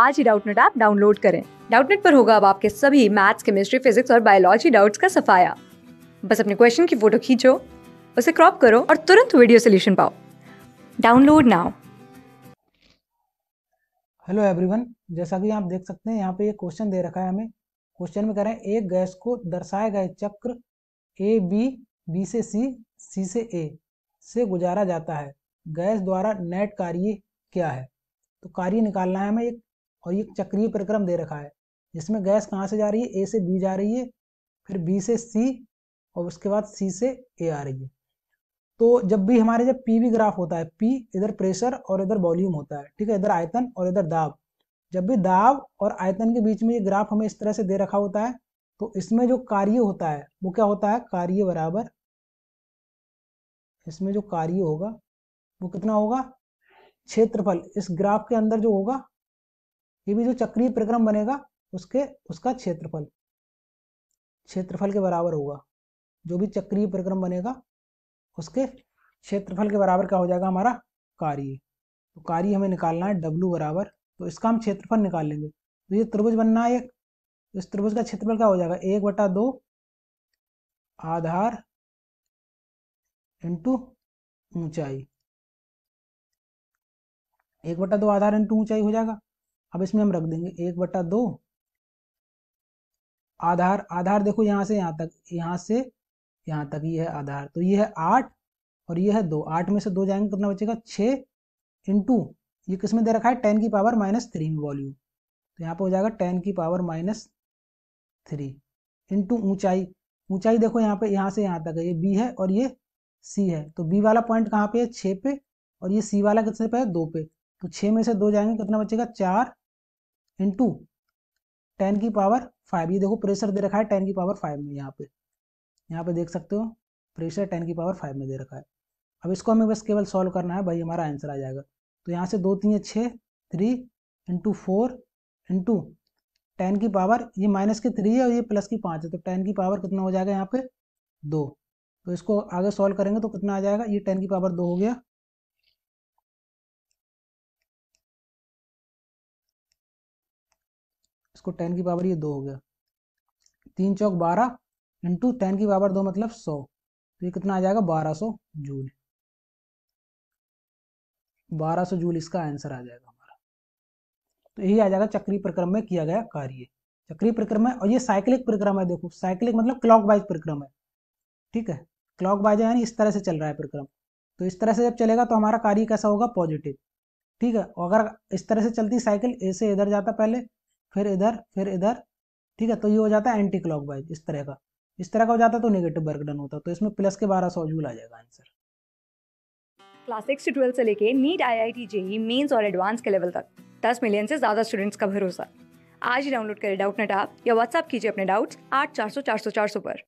आज ही Doubtnut app download करें डाउटनेट पर होगा अब आपके सभी मैथ्स केमिस्ट्री फिजिक्स और बायोलॉजी डाउट्स का सफाया बस अपने क्वेश्चन की फोटो खींचो उसे क्रॉप करो और तुरंत वीडियो सोल्यूशन पाओ डाउनलोड नाउ हेलो एवरीवन जैसा कि आप देख सकते हैं यहाँ पे ये क्वेश्चन दे रखा है हमें क्वेश्चन में कह रहे हैं एक गैस को दर्शाए गए चक्र ए बी बी से सी सी से ए से गुजारा जाता है गैस द्वारा नेट कार्य क्या है तो कार्य निकालना है हमें एक और ये चक्रीय परिक्रम दे रखा है जिसमें गैस कहाँ से जा रही है ए से बी जा रही है फिर बी से सी और उसके बाद सी से ए आ रही है तो जब भी हमारे जब पी वी ग्राफ होता है पी इधर प्रेशर और इधर वॉल्यूम होता है ठीक है इधर आयतन और इधर दाब जब भी दाब और आयतन के बीच में ये ग्राफ हमें इस तरह से दे रखा होता है तो इसमें जो कार्य होता है वो क्या होता है कार्य बराबर इसमें जो कार्य होगा वो कितना होगा क्षेत्रफल इस ग्राफ के अंदर जो होगा ये भी जो चक्रीय प्रक्रम बनेगा उसके उसका क्षेत्रफल क्षेत्रफल के बराबर होगा जो भी चक्रीय प्रक्रम बनेगा उसके क्षेत्रफल के बराबर क्या हो जाएगा हमारा कार्य तो कार्य हमें निकालना है डब्लू बराबर तो इसका हम क्षेत्रफल निकाल लेंगे तो ये त्रिभुज बनना है एक तो इस त्रिभुज का क्षेत्रफल क्या हो जाएगा एक बटा दो आधार इंटू ऊंचाई एक बटा दो आधार इंटू ऊंचाई हो जाएगा अब इसमें हम रख देंगे एक बटा दो आधार आधार देखो यहां से यहाँ तक यहां से यहाँ तक ये यह है आधार तो ये है आठ और ये है दो आठ में से दो जाएंगे तो कितना बचेगा छः इंटू ये किसमें दे रखा है टेन की पावर माइनस थ्री में वॉल्यूम तो यहाँ पे हो जाएगा टेन की पावर माइनस थ्री इंटू ऊंचाई ऊंचाई देखो यहाँ पे यहाँ से यहाँ तक है ये बी है और ये सी है तो बी वाला पॉइंट कहाँ पे है छः पे और ये सी वाला कितने पे है दो पे तो छः में से दो जाएंगे कितना बचेगा चार इंटू टेन की पावर फाइव ये देखो प्रेशर दे रखा है टेन की पावर फाइव में यहाँ पे यहाँ पे देख सकते हो प्रेशर टेन की पावर फाइव में दे रखा है अब इसको हमें बस केवल सॉल्व करना है भाई हमारा आंसर आ जाएगा तो यहाँ से दो तीन छः three into four into ten की पावर ये माइनस की थ्री है और ये प्लस की पाँच है तो टेन की पावर कितना हो जाएगा यहाँ पे दो तो इसको आगे सॉल्व करेंगे तो कितना आ जाएगा ये टेन की पावर दो हो गया इसको टेन की पावर ये दो हो गया तीन चौक बारह इंटू टेन की पावर दो मतलब सौ तो ये कितना आ जाएगा बारह सौ जूल बारह सौ जूल इसका आंसर आ जाएगा हमारा तो यही आ जाएगा चक्रीय प्रक्रम में किया गया कार्य चक्रीय प्रक्रम है और ये साइक्लिक प्रक्रम है देखो साइक्लिक मतलब क्लॉकवाइज प्रक्रम है ठीक है क्लॉकवाइज यानी इस तरह से चल रहा है प्रक्रम तो इस तरह से जब चलेगा तो हमारा कार्य कैसा होगा पॉजिटिव ठीक है अगर इस तरह से चलती साइकिल ऐसे इधर जाता पहले फिर इधर फिर इधर ठीक है तो ये हो जाता है एंटी क्लॉक वाइज इस तरह का इस तरह का हो जाता तो नेगेटिव वर्क डन होता तो इसमें प्लस के बारह सौ जूल आ जाएगा आंसर क्लास सिक्स से ट्वेल्थ से लेके NEET I I T JEE mains और एडवांस के लेवल तक दस मिलियन से ज़्यादा स्टूडेंट्स का भरोसा आज ही डाउनलोड करें डाउट नेट आप या व्हाट्सअप कीजिए अपने डाउट्स आठ चार सौ चार सौ चार सौ पर